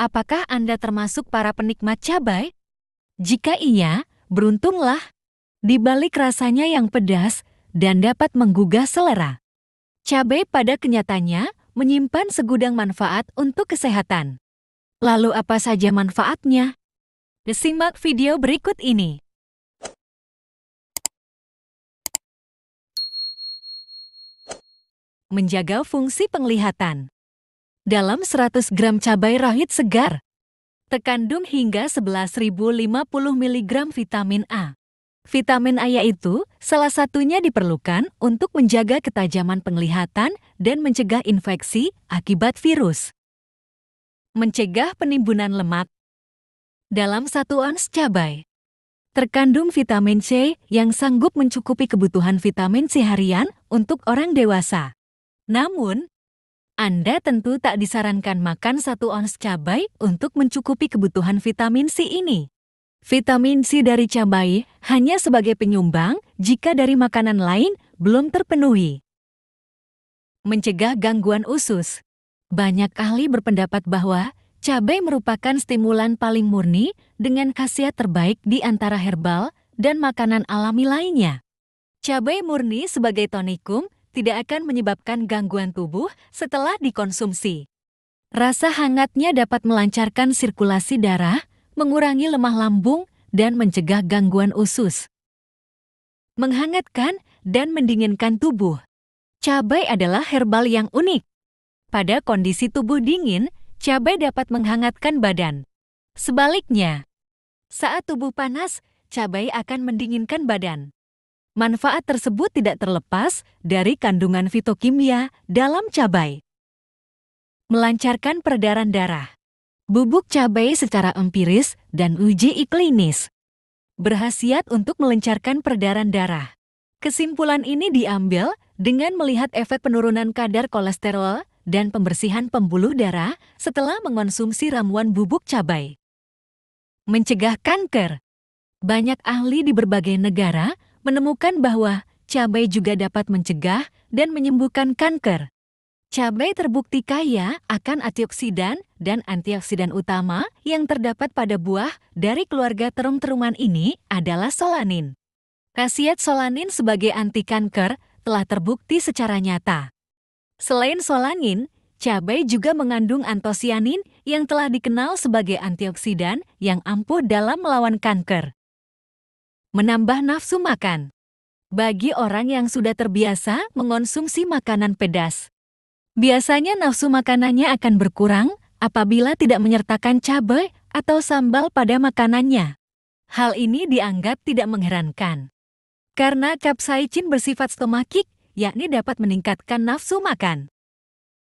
Apakah Anda termasuk para penikmat cabai? Jika iya, beruntunglah. Di balik rasanya yang pedas dan dapat menggugah selera. Cabai pada kenyataannya menyimpan segudang manfaat untuk kesehatan. Lalu apa saja manfaatnya? Simak video berikut ini. Menjaga fungsi penglihatan dalam 100 gram cabai rawit segar. Terkandung hingga 11.050 mg vitamin A. Vitamin A yaitu salah satunya diperlukan untuk menjaga ketajaman penglihatan dan mencegah infeksi akibat virus. Mencegah penimbunan lemak dalam satu ons cabai. Terkandung vitamin C yang sanggup mencukupi kebutuhan vitamin C harian untuk orang dewasa. Namun, anda tentu tak disarankan makan satu ons cabai untuk mencukupi kebutuhan vitamin C ini. Vitamin C dari cabai hanya sebagai penyumbang jika dari makanan lain belum terpenuhi. Mencegah gangguan usus. Banyak ahli berpendapat bahwa cabai merupakan stimulan paling murni dengan khasiat terbaik di antara herbal dan makanan alami lainnya. Cabai murni sebagai tonikum tidak akan menyebabkan gangguan tubuh setelah dikonsumsi. Rasa hangatnya dapat melancarkan sirkulasi darah, mengurangi lemah lambung, dan mencegah gangguan usus. Menghangatkan dan mendinginkan tubuh. Cabai adalah herbal yang unik. Pada kondisi tubuh dingin, cabai dapat menghangatkan badan. Sebaliknya, saat tubuh panas, cabai akan mendinginkan badan. Manfaat tersebut tidak terlepas dari kandungan fitokimia dalam cabai. Melancarkan peredaran darah. Bubuk cabai secara empiris dan uji iklinis berhasiat untuk melancarkan peredaran darah. Kesimpulan ini diambil dengan melihat efek penurunan kadar kolesterol dan pembersihan pembuluh darah setelah mengonsumsi ramuan bubuk cabai. Mencegah kanker. Banyak ahli di berbagai negara menemukan bahwa cabai juga dapat mencegah dan menyembuhkan kanker. Cabai terbukti kaya akan antioksidan dan antioksidan utama yang terdapat pada buah dari keluarga terung-teruman ini adalah solanin. Khasiat solanin sebagai anti kanker telah terbukti secara nyata. Selain solanin, cabai juga mengandung antosianin yang telah dikenal sebagai antioksidan yang ampuh dalam melawan kanker menambah nafsu makan. Bagi orang yang sudah terbiasa mengonsumsi makanan pedas, biasanya nafsu makanannya akan berkurang apabila tidak menyertakan cabai atau sambal pada makanannya. Hal ini dianggap tidak mengherankan. Karena kapsaicin bersifat stomakik, yakni dapat meningkatkan nafsu makan.